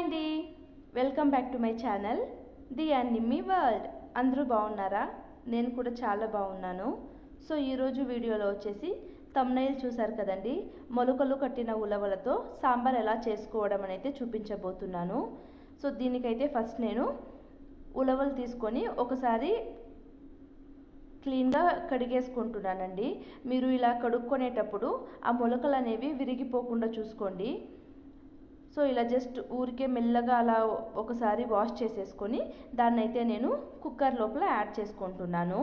అండి welcome back to my channel the me world అందరూ బాగున్నారా నేను కూడా చాలా బాగున్నాను సో ఈరోజు వీడియోలో వచ్చేసి తమ్నైల్ చూశారు కదండి మొలకలు కట్టిన ఉలవలతో సాంబార్ ఎలా చేసుకోవడం అనైతే చూపించబోతున్నాను సో దీనికైతే ఫస్ట్ నేను ఉలవలు తీసుకొని ఒకసారి క్లీన్గా కడిగేసుకుంటున్నానండి మీరు ఇలా కడుక్కునేటప్పుడు ఆ మొలకలు అనేవి విరిగిపోకుండా చూసుకోండి సో ఇలా జస్ట్ ఊరికే మెల్లగా అలా ఒకసారి వాష్ చేసేసుకొని దాన్ని అయితే నేను కుక్కర్ లోపల యాడ్ చేసుకుంటున్నాను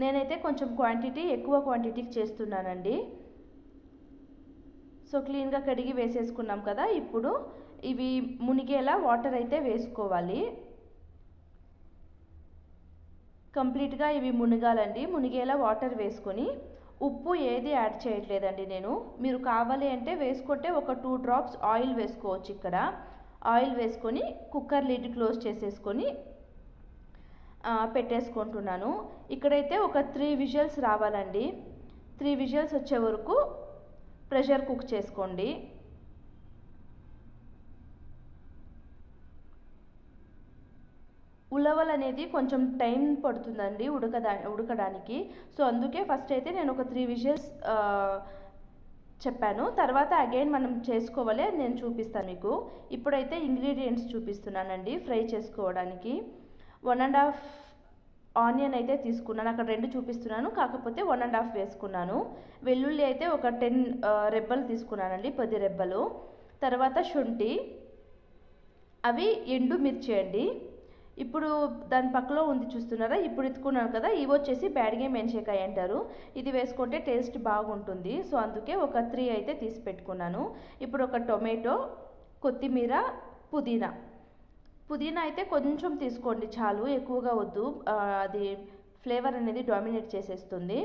నేనైతే కొంచెం క్వాంటిటీ ఎక్కువ క్వాంటిటీకి చేస్తున్నానండి సో క్లీన్గా కడిగి వేసేసుకున్నాం కదా ఇప్పుడు ఇవి మునిగేలా వాటర్ అయితే వేసుకోవాలి కంప్లీట్గా ఇవి మునగాలండి మునిగేలా వాటర్ వేసుకొని ఉప్పు ఏది యాడ్ చేయట్లేదండి నేను మీరు కావాలి అంటే వేసుకుంటే ఒక టూ డ్రాప్స్ ఆయిల్ వేసుకోవచ్చు ఇక్కడ ఆయిల్ వేసుకొని కుక్కర్ లిడ్ క్లోజ్ చేసేసుకొని పెట్టేసుకుంటున్నాను ఇక్కడైతే ఒక త్రీ విజువల్స్ రావాలండి త్రీ విజువల్స్ వచ్చే వరకు ప్రెషర్ కుక్ చేసుకోండి ఉలవలు అనేది కొంచెం టైం పడుతుందండి ఉడకదా ఉడకడానికి సో అందుకే ఫస్ట్ అయితే నేను ఒక త్రీ విషెస్ చెప్పాను తర్వాత అగైన్ మనం చేసుకోవాలి నేను చూపిస్తాను మీకు ఇప్పుడైతే ఇంగ్రీడియంట్స్ చూపిస్తున్నానండి ఫ్రై చేసుకోవడానికి వన్ అండ్ హాఫ్ ఆనియన్ అయితే తీసుకున్నాను అక్కడ రెండు చూపిస్తున్నాను కాకపోతే వన్ అండ్ హాఫ్ వేసుకున్నాను వెల్లుల్లి అయితే ఒక టెన్ రెబ్బలు తీసుకున్నానండి పది రెబ్బలు తర్వాత శుంఠి అవి ఎండు మిర్చి అండి ఇప్పుడు దాని పక్కలో ఉంది చూస్తున్నారా ఇప్పుడు ఎత్తుకున్నాను కదా ఇవి వచ్చేసి బ్యాడిగే మెన్షేకాయ అంటారు ఇది వేసుకుంటే టేస్ట్ బాగుంటుంది సో అందుకే ఒక త్రీ అయితే తీసి పెట్టుకున్నాను ఇప్పుడు ఒక టొమాటో కొత్తిమీర పుదీనా పుదీనా అయితే కొంచెం తీసుకోండి చాలు ఎక్కువగా వద్దు అది ఫ్లేవర్ అనేది డామినేట్ చేసేస్తుంది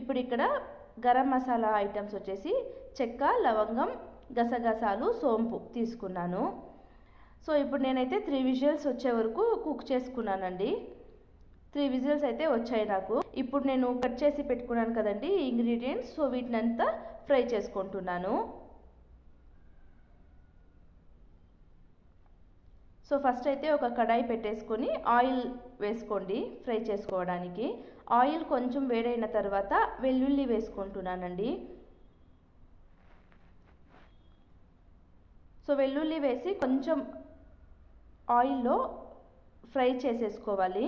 ఇప్పుడు ఇక్కడ గరం మసాలా ఐటమ్స్ వచ్చేసి చెక్క లవంగం గసగసాలు సోంపు తీసుకున్నాను సో ఇప్పుడు నేనైతే త్రీ విజువల్స్ వచ్చే వరకు కుక్ చేసుకున్నానండి త్రీ విజిల్స్ అయితే వచ్చాయి నాకు ఇప్పుడు నేను కట్ చేసి పెట్టుకున్నాను కదండి ఇంగ్రీడియంట్స్ సో వీటిని అంతా ఫ్రై చేసుకుంటున్నాను సో ఫస్ట్ అయితే ఒక కడాయి పెట్టేసుకొని ఆయిల్ వేసుకోండి ఫ్రై చేసుకోవడానికి ఆయిల్ కొంచెం వేడైన తర్వాత వెల్లుల్లి వేసుకుంటున్నానండి సో వెల్లుల్లి వేసి కొంచెం ఆయిల్లో ఫ్రై చేసేసుకోవాలి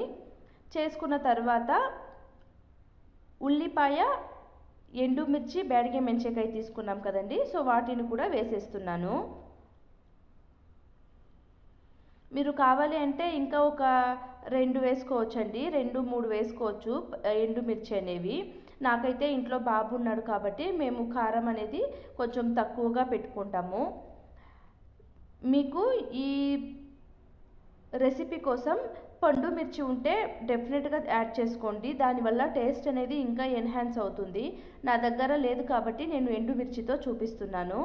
చేసుకున్న తర్వాత ఉల్లిపాయ ఎండుమిర్చి బ్యాడిగే మెంచకాయ తీసుకున్నాం కదండి సో వాటిని కూడా వేసేస్తున్నాను మీరు కావాలి అంటే ఇంకా ఒక రెండు వేసుకోవచ్చండి రెండు మూడు వేసుకోవచ్చు ఎండుమిర్చి అనేవి నాకైతే ఇంట్లో బాబు ఉన్నాడు కాబట్టి మేము కారం అనేది కొంచెం తక్కువగా పెట్టుకుంటాము మీకు ఈ రెసిపీ కోసం పండు మిర్చి ఉంటే డెఫినెట్గా యాడ్ చేసుకోండి దానివల్ల టేస్ట్ అనేది ఇంకా ఎన్హాన్స్ అవుతుంది నా దగ్గర లేదు కాబట్టి నేను ఎండు మిర్చితో చూపిస్తున్నాను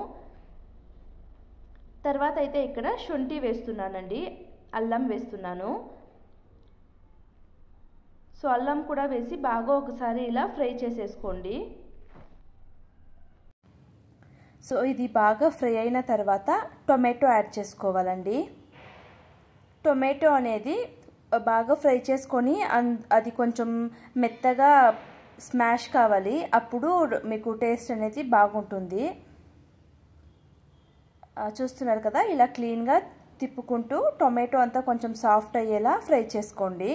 తర్వాత అయితే ఇక్కడ శుంఠి వేస్తున్నానండి అల్లం వేస్తున్నాను సో అల్లం కూడా వేసి బాగా ఒకసారి ఇలా ఫ్రై చేసేసుకోండి సో ఇది బాగా ఫ్రై అయిన తర్వాత టొమాటో యాడ్ చేసుకోవాలండి టొమాటో అనేది బాగా ఫ్రై చేసుకొని అది కొంచెం మెత్తగా స్మాష్ కావాలి అప్పుడు మీకు టేస్ట్ అనేది బాగుంటుంది చూస్తున్నారు కదా ఇలా క్లీన్గా తిప్పుకుంటూ టొమాటో అంతా కొంచెం సాఫ్ట్ అయ్యేలా ఫ్రై చేసుకోండి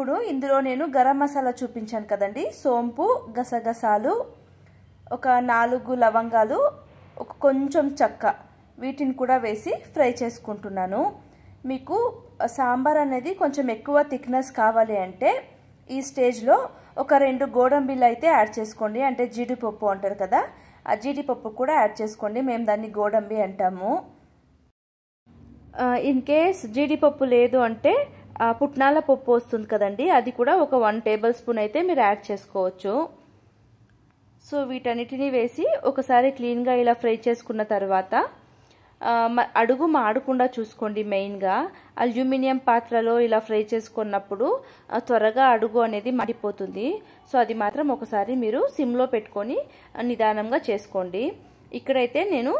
ఇప్పుడు ఇందులో నేను గరం మసాలా చూపించాను కదండి సోంపు గసగసాలు ఒక నాలుగు లవంగాలు ఒక కొంచెం చక్క వీటిని కూడా వేసి ఫ్రై చేసుకుంటున్నాను మీకు సాంబార్ అనేది కొంచెం ఎక్కువ థిక్నెస్ కావాలి అంటే ఈ స్టేజ్లో ఒక రెండు గోడంబిళ్ళు అయితే యాడ్ చేసుకోండి అంటే జీడిపప్పు అంటారు కదా ఆ జీడిపప్పు కూడా యాడ్ చేసుకోండి మేము దాన్ని గోడంబి అంటాము ఇన్ కేస్ జీడిపప్పు లేదు అంటే పుట్నాల పప్పు వస్తుంది కదండి అది కూడా ఒక వన్ టేబుల్ స్పూన్ అయితే మీరు యాడ్ చేసుకోవచ్చు సో వీటన్నిటిని వేసి ఒకసారి క్లీన్గా ఇలా ఫ్రై చేసుకున్న తర్వాత అడుగు మాడకుండా చూసుకోండి మెయిన్గా అల్యూమినియం పాత్రలో ఇలా ఫ్రై చేసుకున్నప్పుడు త్వరగా అడుగు అనేది మాడిపోతుంది సో అది మాత్రం ఒకసారి మీరు సిమ్లో పెట్టుకొని నిదానంగా చేసుకోండి ఇక్కడైతే నేను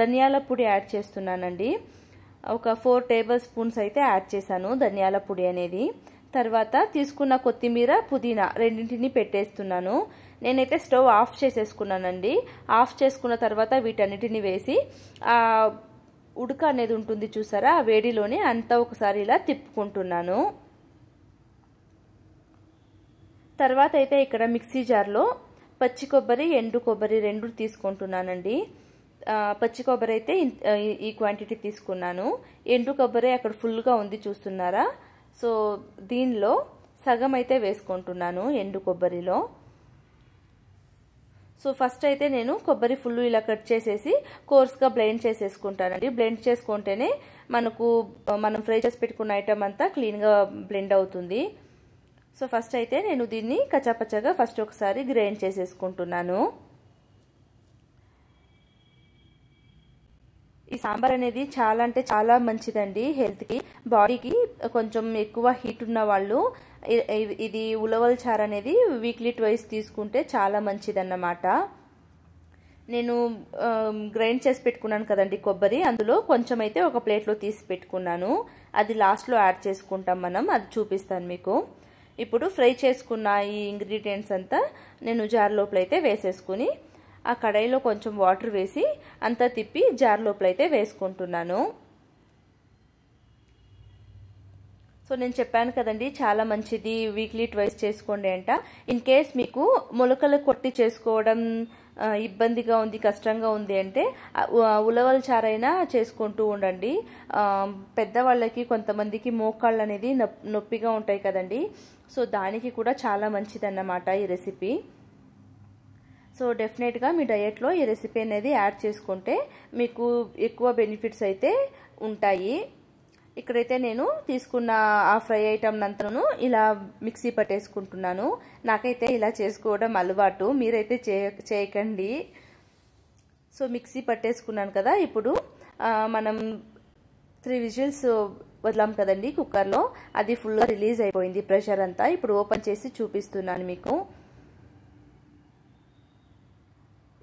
ధనియాల పొడి యాడ్ చేస్తున్నానండి ఒక ఫోర్ టేబుల్ స్పూన్స్ అయితే యాడ్ చేశాను ధనియాల పొడి అనేది తర్వాత తీసుకున్న కొత్తిమీర పుదీనా రెండింటిని పెట్టేస్తున్నాను నేనైతే స్టవ్ ఆఫ్ చేసేసుకున్నానండి ఆఫ్ చేసుకున్న తర్వాత వీటన్నిటిని వేసి ఆ ఉడక అనేది ఉంటుంది చూసారా ఆ వేడిలోనే అంతా ఒకసారి ఇలా తిప్పుకుంటున్నాను తర్వాత అయితే ఇక్కడ మిక్సీ జార్లో పచ్చి కొబ్బరి ఎండు కొబ్బరి రెండు తీసుకుంటున్నానండి పచ్చి కొబ్బరి అయితే ఈ క్వాంటిటీ తీసుకున్నాను ఎండు కొబ్బరి అక్కడ ఫుల్గా ఉంది చూస్తున్నారా సో దీనిలో సగం అయితే వేసుకుంటున్నాను ఎండు కొబ్బరిలో సో ఫస్ట్ అయితే నేను కొబ్బరి ఫుల్ ఇలా కట్ చేసేసి కోర్స్గా బ్లెండ్ చేసేసుకుంటానండి బ్లెండ్ చేసుకుంటేనే మనకు మనం ఫ్రై చేసి పెట్టుకున్న ఐటమ్ అంతా క్లీన్గా బ్లెండ్ అవుతుంది సో ఫస్ట్ అయితే నేను దీన్ని కచ్చాపచ్చగా ఫస్ట్ ఒకసారి గ్రైండ్ చేసేసుకుంటున్నాను సాంబార్ అనేది చాలా అంటే చాలా మంచిదండి హెల్త్కి బాడీకి కొంచెం ఎక్కువ హీట్ ఉన్న వాళ్ళు ఇది ఉలవల చారు అనేది వీక్లీ ట్వైస్ తీసుకుంటే చాలా మంచిదన్నమాట నేను గ్రైండ్ చేసి పెట్టుకున్నాను కదండి కొబ్బరి అందులో కొంచెం అయితే ఒక ప్లేట్లో తీసి పెట్టుకున్నాను అది లాస్ట్లో యాడ్ చేసుకుంటాం మనం అది చూపిస్తాను మీకు ఇప్పుడు ఫ్రై చేసుకున్న ఈ ఇంగ్రీడియంట్స్ అంతా నేను జార్లోపలైతే వేసేసుకుని ఆ కడాయిలో కొంచెం వాటర్ వేసి అంతా తిప్పి జార్ లోపలైతే వేసుకుంటున్నాను సో నేను చెప్పాను కదండి చాలా మంచిది వీక్లీ ట్వైస్ చేసుకోండి అంట ఇన్ కేస్ మీకు మొలకలు కొట్టి చేసుకోవడం ఇబ్బందిగా ఉంది కష్టంగా ఉంది అంటే ఉలవల చారైనా చేసుకుంటూ ఉండండి పెద్దవాళ్ళకి కొంతమందికి మోకాళ్ళు అనేది నొప్పిగా ఉంటాయి కదండి సో దానికి కూడా చాలా మంచిది అన్నమాట ఈ రెసిపీ సో డెఫినెట్గా మీ డయట్లో ఈ రెసిపీ అనేది యాడ్ చేసుకుంటే మీకు ఎక్కువ బెనిఫిట్స్ అయితే ఉంటాయి ఇక్కడైతే నేను తీసుకున్న ఆ ఫ్రై ఐటమ్ అంతను ఇలా మిక్సీ పట్టేసుకుంటున్నాను నాకైతే ఇలా చేసుకోవడం అలవాటు మీరైతే చేయకండి సో మిక్సీ పట్టేసుకున్నాను కదా ఇప్పుడు మనం త్రీ విజిల్స్ వదలాం కదండి కుక్కర్లో అది ఫుల్గా రిలీజ్ అయిపోయింది ప్రెషర్ అంతా ఇప్పుడు ఓపెన్ చేసి చూపిస్తున్నాను మీకు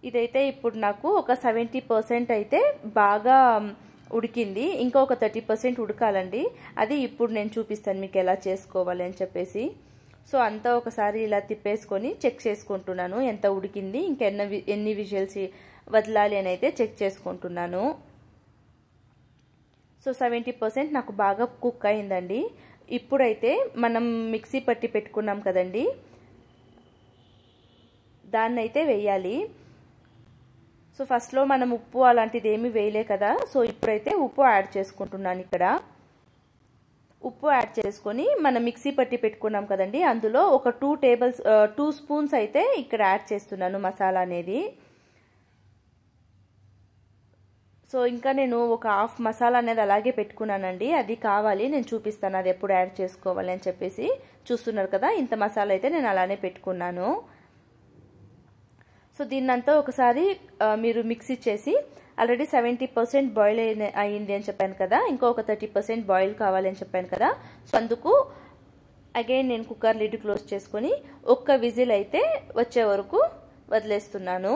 ఇదైతే ఇప్పుడు నాకు ఒక సెవెంటీ పర్సెంట్ అయితే బాగా ఉడికింది ఇంకా ఒక థర్టీ పర్సెంట్ ఉడకాలండి అది ఇప్పుడు నేను చూపిస్తాను మీకు ఎలా చేసుకోవాలి అని చెప్పేసి సో అంతా ఒకసారి ఇలా తిప్పేసుకొని చెక్ చేసుకుంటున్నాను ఎంత ఉడికింది ఇంకెన్న ఎన్ని విజువల్స్ వదలాలి అని అయితే చెక్ చేసుకుంటున్నాను సో సెవెంటీ పర్సెంట్ నాకు బాగా కుక్ అయిందండి ఇప్పుడైతే మనం మిక్సీ పట్టి పెట్టుకున్నాం కదండి దాన్నైతే వేయాలి సో ఫస్ట్లో మనం ఉప్పు అలాంటిది ఏమీ వేయలే కదా సో ఇప్పుడైతే ఉప్పు యాడ్ చేసుకుంటున్నాను ఇక్కడ ఉప్పు యాడ్ చేసుకొని మనం మిక్సీ పట్టి పెట్టుకున్నాం కదండి అందులో ఒక టూ టేబుల్స్ టూ స్పూన్స్ అయితే ఇక్కడ యాడ్ చేస్తున్నాను మసాలా అనేది సో ఇంకా నేను ఒక హాఫ్ మసాలా అనేది అలాగే పెట్టుకున్నానండి అది కావాలి నేను చూపిస్తాను అది ఎప్పుడు యాడ్ చేసుకోవాలి అని చెప్పేసి చూస్తున్నారు కదా ఇంత మసాలా అయితే నేను అలానే పెట్టుకున్నాను సో దీన్నంతా ఒకసారి మీరు మిక్స్ ఇచ్చేసి ఆల్రెడీ సెవెంటీ పర్సెంట్ బాయిల్ అయ్యింది అని చెప్పాను కదా ఇంకో ఒక థర్టీ పర్సెంట్ బాయిల్ కావాలని చెప్పాను కదా సో అందుకు అగైన్ నేను కుక్కర్ లిడ్ క్లోజ్ చేసుకొని ఒక్క విజిల్ అయితే వచ్చే వరకు వదిలేస్తున్నాను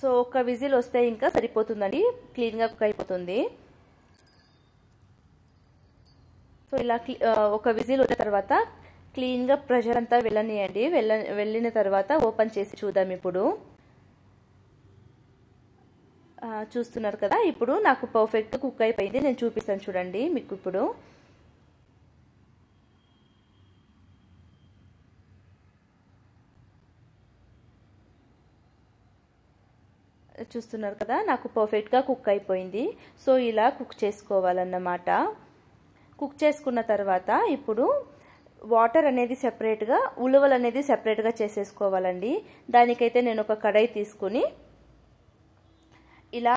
సో ఒక్క విజిల్ వస్తే ఇంకా సరిపోతుందండి క్లీన్గా కుక్ అయిపోతుంది సో ఇలా ఒక విజిల్ వచ్చిన తర్వాత క్లీన్గా ప్రెషర్ అంతా వెళ్ళనియండి వెళ్ళ వెళ్ళిన తర్వాత ఓపెన్ చేసి చూద్దాం ఇప్పుడు చూస్తున్నారు కదా ఇప్పుడు నాకు పర్ఫెక్ట్ కుక్ అయిపోయింది నేను చూపిస్తాను చూడండి మీకు ఇప్పుడు చూస్తున్నారు కదా నాకు పర్ఫెక్ట్గా కుక్ అయిపోయింది సో ఇలా కుక్ చేసుకోవాలన్నమాట కుక్ చేసుకున్న తర్వాత ఇప్పుడు వాటర్ అనేది సెపరేట్గా ఉలవలు అనేది సెపరేట్గా చేసేసుకోవాలండి దానికైతే నేను ఒక కడాయి తీసుకుని ఇలా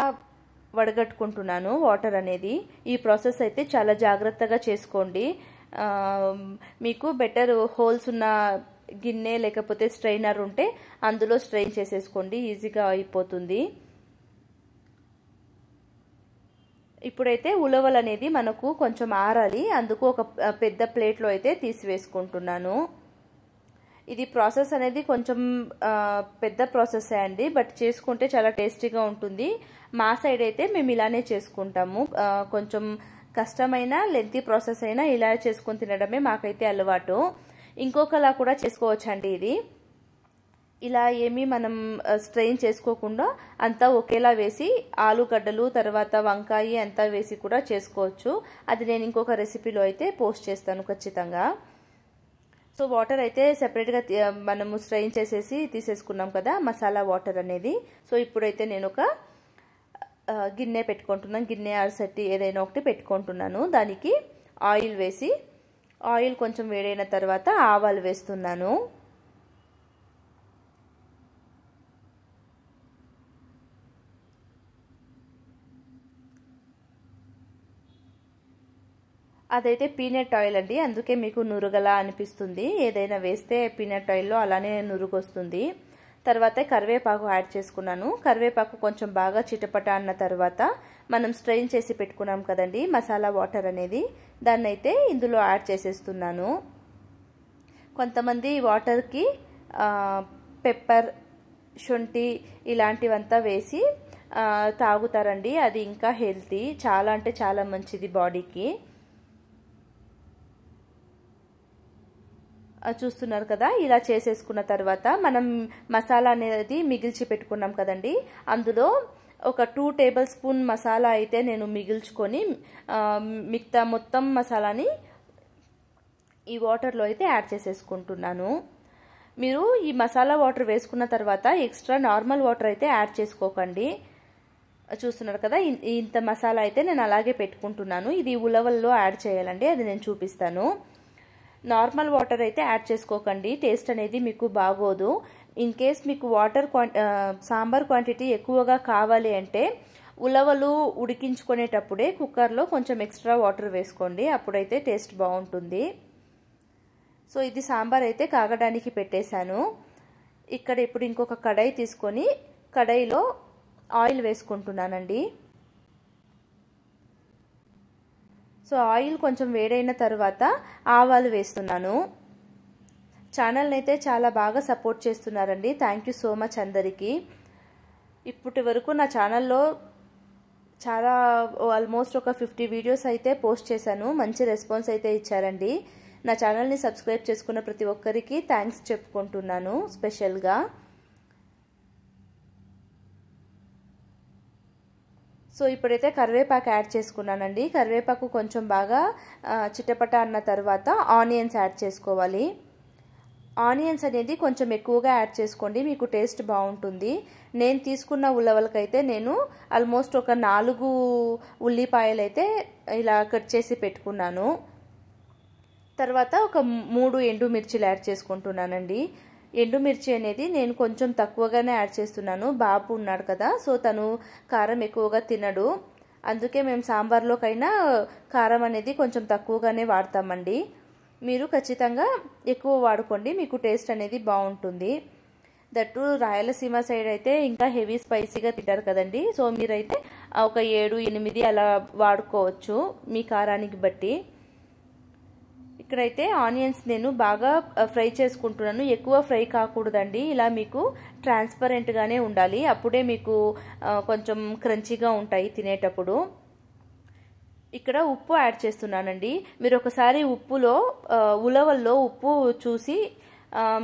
వడగట్టుకుంటున్నాను వాటర్ అనేది ఈ ప్రాసెస్ అయితే చాలా జాగ్రత్తగా చేసుకోండి మీకు బెటర్ హోల్స్ ఉన్న గిన్నె లేకపోతే స్ట్రైనర్ ఉంటే అందులో స్ట్రెయిన్ చేసేసుకోండి ఈజీగా అయిపోతుంది ఇప్పుడైతే ఉలవలు అనేది మనకు కొంచెం ఆరాలి అందుకు ఒక పెద్ద ప్లేట్లో అయితే తీసివేసుకుంటున్నాను ఇది ప్రాసెస్ అనేది కొంచెం పెద్ద ప్రాసెస్ అండి బట్ చేసుకుంటే చాలా టేస్టీగా ఉంటుంది మా సైడ్ అయితే మేము ఇలానే చేసుకుంటాము కొంచెం కష్టమైన లెంతీ ప్రాసెస్ అయినా ఇలా చేసుకుని తినడమే మాకైతే అలవాటు ఇంకొకలా కూడా చేసుకోవచ్చండి ఇది ఇలా ఏమీ మనం స్ట్రెయిన్ చేసుకోకుండా అంతా ఒకేలా వేసి ఆలుగడ్డలు తర్వాత వంకాయ అంతా వేసి కూడా చేసుకోవచ్చు అది నేను ఇంకొక రెసిపీలో అయితే పోస్ట్ చేస్తాను ఖచ్చితంగా సో వాటర్ అయితే సెపరేట్గా మనము స్ట్రెయిన్ చేసేసి తీసేసుకున్నాం కదా మసాలా వాటర్ అనేది సో ఇప్పుడైతే నేను ఒక గిన్నె పెట్టుకుంటున్నాను గిన్నె అరసట్టి ఏదైనా ఒకటి పెట్టుకుంటున్నాను దానికి ఆయిల్ వేసి ఆయిల్ కొంచెం వేడైన తర్వాత ఆవాలు వేస్తున్నాను అదైతే పీనట్ ఆయిల్ అండి అందుకే మీకు నురుగలా అనిపిస్తుంది ఏదైనా వేస్తే పీనట్ ఆయిల్లో అలానే నురుగొస్తుంది తర్వాత కరివేపాకు యాడ్ చేసుకున్నాను కరివేపాకు కొంచెం బాగా చిటపట అన్న తర్వాత మనం స్ట్రెయిన్ చేసి పెట్టుకున్నాం కదండి మసాలా వాటర్ అనేది దాన్ని అయితే ఇందులో యాడ్ చేసేస్తున్నాను కొంతమంది వాటర్కి పెప్పర్ శొంఠి ఇలాంటివంతా వేసి తాగుతారండి అది ఇంకా హెల్తీ చాలా అంటే చాలా మంచిది బాడీకి చూస్తున్నారు కదా ఇలా చేసేసుకున్న తర్వాత మనం మసాలా అనేది మిగిల్చి పెట్టుకున్నాం కదండి అందులో ఒక టూ టేబుల్ స్పూన్ మసాలా అయితే నేను మిగిల్చుకొని మిగతా మొత్తం మసాలాని ఈ వాటర్లో అయితే యాడ్ చేసేసుకుంటున్నాను మీరు ఈ మసాలా వాటర్ వేసుకున్న తర్వాత ఎక్స్ట్రా నార్మల్ వాటర్ అయితే యాడ్ చేసుకోకండి చూస్తున్నారు కదా ఇంత మసాలా అయితే నేను అలాగే పెట్టుకుంటున్నాను ఇది ఉలవల్లో యాడ్ చేయాలండి అది నేను చూపిస్తాను నార్మల్ వాటర్ అయితే యాడ్ చేసుకోకండి టేస్ట్ అనేది మీకు బాగోదు ఇన్ కేస్ మీకు వాటర్ సాంబార్ క్వాంటిటీ ఎక్కువగా కావాలి అంటే ఉలవలు ఉడికించుకునేటప్పుడే కుక్కర్లో కొంచెం ఎక్స్ట్రా వాటర్ వేసుకోండి అప్పుడైతే టేస్ట్ బాగుంటుంది సో ఇది సాంబార్ అయితే కాగడానికి పెట్టేశాను ఇక్కడ ఇప్పుడు ఇంకొక కడాయి తీసుకొని కడాయిలో ఆయిల్ వేసుకుంటున్నానండి సో ఆయిల్ కొంచెం వేడైన తర్వాత ఆవాలు వేస్తున్నాను ఛానల్ని అయితే చాలా బాగా సపోర్ట్ చేస్తున్నారండి థ్యాంక్ యూ సో మచ్ అందరికీ ఇప్పటి వరకు నా ఛానల్లో చాలా ఆల్మోస్ట్ ఒక ఫిఫ్టీ వీడియోస్ అయితే పోస్ట్ చేశాను మంచి రెస్పాన్స్ అయితే ఇచ్చారండి నా ఛానల్ని సబ్స్క్రైబ్ చేసుకున్న ప్రతి ఒక్కరికి థ్యాంక్స్ చెప్పుకుంటున్నాను స్పెషల్గా సో ఇప్పుడైతే కరివేపాకు యాడ్ చేసుకున్నానండి కరివేపాకు కొంచెం బాగా చిట్టపట అన్న తర్వాత ఆనియన్స్ యాడ్ చేసుకోవాలి ఆనియన్స్ అనేది కొంచెం ఎక్కువగా యాడ్ చేసుకోండి మీకు టేస్ట్ బాగుంటుంది నేను తీసుకున్న ఉల్లవలకైతే నేను ఆల్మోస్ట్ ఒక నాలుగు ఉల్లిపాయలు అయితే ఇలా కట్ చేసి పెట్టుకున్నాను తర్వాత ఒక మూడు ఎండుమిర్చిలు యాడ్ చేసుకుంటున్నానండి ఎండుమిర్చి అనేది నేను కొంచెం తక్కువగానే యాడ్ చేస్తున్నాను బాబు ఉన్నాడు కదా సో తను కారం ఎక్కువగా తినడు అందుకే మేము సాంబార్లోకైనా కారం అనేది కొంచెం తక్కువగానే వాడతామండి మీరు ఖచ్చితంగా ఎక్కువ వాడుకోండి మీకు టేస్ట్ అనేది బాగుంటుంది దట్టు రాయలసీమ సైడ్ అయితే ఇంకా హెవీ స్పైసీగా తింటారు కదండి సో మీరైతే ఒక ఏడు ఎనిమిది అలా వాడుకోవచ్చు మీ కారానికి బట్టి ఇక్కడైతే ఆనియన్స్ నేను బాగా ఫ్రై చేసుకుంటున్నాను ఎక్కువ ఫ్రై కాకూడదండి ఇలా మీకు ట్రాన్స్పరెంట్గానే ఉండాలి అప్పుడే మీకు కొంచెం క్రంచీగా ఉంటాయి తినేటప్పుడు ఇక్కడ ఉప్పు యాడ్ చేస్తున్నానండి మీరు ఒకసారి ఉప్పులో ఉలవల్లో ఉప్పు చూసి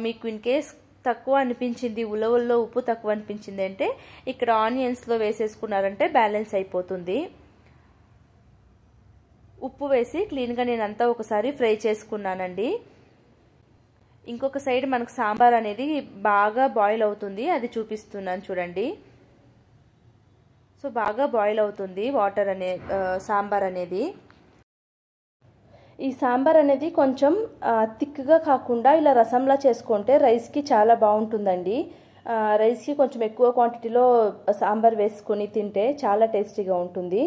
మీకు ఇన్ కేస్ తక్కువ అనిపించింది ఉలవల్లో ఉప్పు తక్కువ అనిపించింది అంటే ఇక్కడ ఆనియన్స్లో వేసేసుకున్నారంటే బ్యాలెన్స్ అయిపోతుంది ఉప్పు వేసి క్లీన్గా నేను అంతా ఒకసారి ఫ్రై చేసుకున్నానండి ఇంకొక సైడ్ మనకు సాంబార్ అనేది బాగా బాయిల్ అవుతుంది అది చూపిస్తున్నాను చూడండి సో బాగా బాయిల్ అవుతుంది వాటర్ అనే సాంబార్ అనేది ఈ సాంబార్ అనేది కొంచెం థిక్గా కాకుండా ఇలా రసంలా చేసుకుంటే రైస్కి చాలా బాగుంటుందండి రైస్కి కొంచెం ఎక్కువ క్వాంటిటీలో సాంబార్ వేసుకొని తింటే చాలా టేస్టీగా ఉంటుంది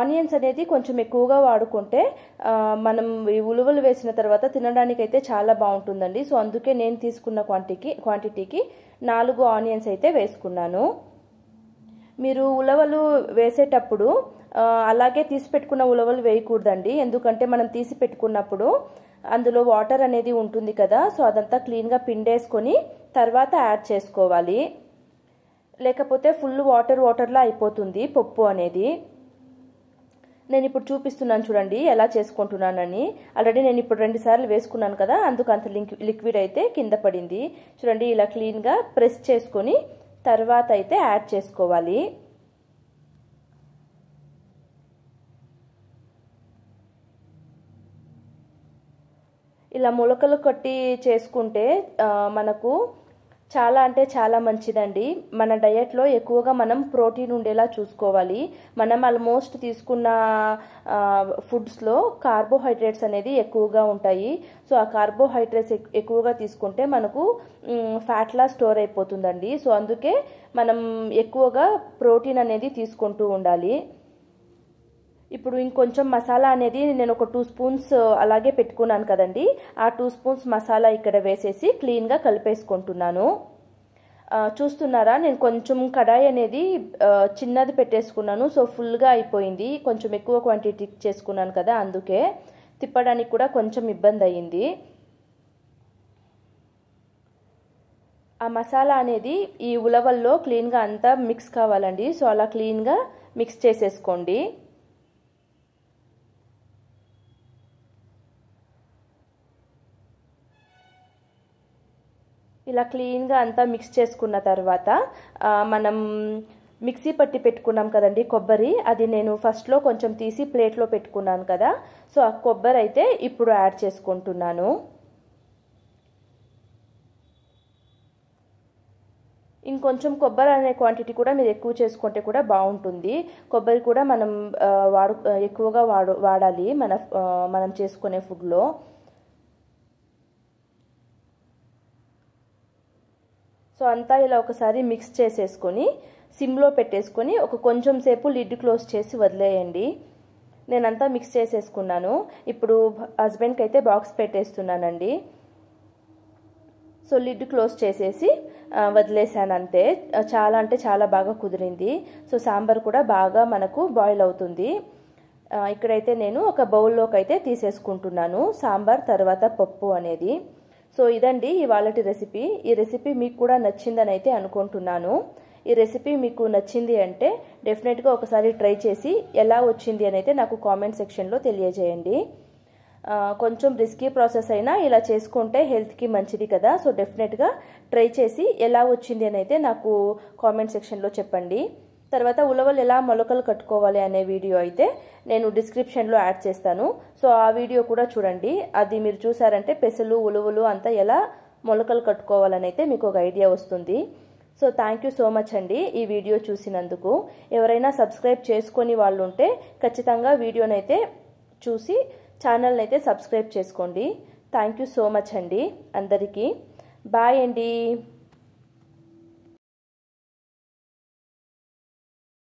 ఆనియన్స్ అనేది కొంచెం ఎక్కువగా వాడుకుంటే మనం ఈ ఉలువలు వేసిన తర్వాత తినడానికైతే చాలా బాగుంటుందండి సో అందుకే నేను తీసుకున్న క్వాంటిటీకి క్వాంటిటీకి నాలుగు ఆనియన్స్ అయితే వేసుకున్నాను మీరు ఉలవలు వేసేటప్పుడు అలాగే తీసి పెట్టుకున్న ఉలవలు వేయకూడదండి ఎందుకంటే మనం తీసి పెట్టుకున్నప్పుడు అందులో వాటర్ అనేది ఉంటుంది కదా సో అదంతా క్లీన్గా పిండేసుకొని తర్వాత యాడ్ చేసుకోవాలి లేకపోతే ఫుల్ వాటర్ వాటర్లో అయిపోతుంది పప్పు అనేది నేను ఇప్పుడు చూపిస్తున్నాను చూడండి ఎలా చేసుకుంటున్నానని ఆల్రెడీ నేను ఇప్పుడు రెండు సార్లు వేసుకున్నాను కదా అందుకు అంత లిక్విడ్ అయితే కింద పడింది చూడండి ఇలా క్లీన్గా ప్రెస్ చేసుకొని తర్వాత అయితే యాడ్ చేసుకోవాలి ఇలా మొలకలు కట్టి చేసుకుంటే మనకు చాలా అంటే చాలా మంచిదండి మన డయట్లో ఎక్కువగా మనం ప్రోటీన్ ఉండేలా చూసుకోవాలి మనం ఆల్మోస్ట్ తీసుకున్న ఫుడ్స్లో కార్బోహైడ్రేట్స్ అనేది ఎక్కువగా ఉంటాయి సో ఆ కార్బోహైడ్రేట్స్ ఎక్కువగా తీసుకుంటే మనకు ఫ్యాట్లా స్టోర్ అయిపోతుందండి సో అందుకే మనం ఎక్కువగా ప్రోటీన్ అనేది తీసుకుంటూ ఉండాలి ఇప్పుడు ఇంకొంచెం మసాలా అనేది నేను ఒక టూ స్పూన్స్ uh, అలాగే పెట్టుకున్నాను కదండి ఆ టూ స్పూన్స్ మసాలా ఇక్కడ వేసేసి క్లీన్గా కలిపేసుకుంటున్నాను uh, చూస్తున్నారా నేను కొంచెం కడాయి అనేది uh, చిన్నది పెట్టేసుకున్నాను సో ఫుల్గా అయిపోయింది కొంచెం ఎక్కువ క్వాంటిటీ చేసుకున్నాను కదా అందుకే తిప్పడానికి కూడా కొంచెం ఇబ్బంది అయ్యింది ఆ మసాలా అనేది ఈ ఉలవల్లో క్లీన్గా అంతా మిక్స్ కావాలండి సో అలా క్లీన్గా మిక్స్ చేసేసుకోండి ఇలా క్లీన్గా అంతా మిక్స్ చేసుకున్న తర్వాత మనం మిక్సీ పట్టి పెట్టుకున్నాం కదండి కొబ్బరి అది నేను ఫస్ట్లో కొంచెం తీసి ప్లేట్లో పెట్టుకున్నాను కదా సో ఆ కొబ్బరి అయితే ఇప్పుడు యాడ్ చేసుకుంటున్నాను ఇంకొంచెం కొబ్బరి అనే క్వాంటిటీ కూడా మీరు ఎక్కువ చేసుకుంటే కూడా బాగుంటుంది కొబ్బరి కూడా మనం వాడు ఎక్కువగా వాడు వాడాలి మన మనం చేసుకునే ఫుడ్లో సో అంతా ఇలా ఒకసారి మిక్స్ చేసేసుకొని సిమ్లో పెట్టేసుకొని ఒక కొంచెం సేపు లిడ్ క్లోజ్ చేసి వదిలేయండి నేనంతా మిక్స్ చేసేసుకున్నాను ఇప్పుడు హస్బెండ్కి అయితే బాక్స్ పెట్టేస్తున్నానండి సో లిడ్ క్లోజ్ చేసేసి వదిలేసాను అంతే చాలా అంటే చాలా బాగా కుదిరింది సో సాంబార్ కూడా బాగా మనకు బాయిల్ అవుతుంది ఇక్కడైతే నేను ఒక బౌల్లోకి అయితే తీసేసుకుంటున్నాను సాంబార్ తర్వాత పప్పు అనేది సో ఇదండి ఇవాళటి రెసిపీ ఈ రెసిపీ మీకు కూడా నచ్చిందని అయితే అనుకుంటున్నాను ఈ రెసిపీ మీకు నచ్చింది అంటే డెఫినెట్గా ఒకసారి ట్రై చేసి ఎలా వచ్చింది అని అయితే నాకు కామెంట్ సెక్షన్లో తెలియజేయండి కొంచెం రిస్కీ ప్రాసెస్ అయినా ఇలా చేసుకుంటే హెల్త్కి మంచిది కదా సో డెఫినెట్గా ట్రై చేసి ఎలా వచ్చింది అని అయితే నాకు కామెంట్ సెక్షన్లో చెప్పండి తర్వాత ఉలవలు ఎలా మొలకలు కట్టుకోవాలి అనే వీడియో అయితే నేను డిస్క్రిప్షన్లో యాడ్ చేస్తాను సో ఆ వీడియో కూడా చూడండి అది మీరు చూసారంటే పెసలు ఉలువలు అంతా ఎలా మొలకలు కట్టుకోవాలని అయితే మీకు ఒక ఐడియా వస్తుంది so thank you so much అండి ఈ వీడియో చూసినందుకు ఎవరైనా సబ్స్క్రైబ్ చేసుకొని వాళ్ళు ఉంటే ఖచ్చితంగా వీడియోనైతే చూసి ఛానల్ని అయితే సబ్స్క్రైబ్ చేసుకోండి థ్యాంక్ యూ సో మచ్ అండి అందరికీ బాయ్ అండి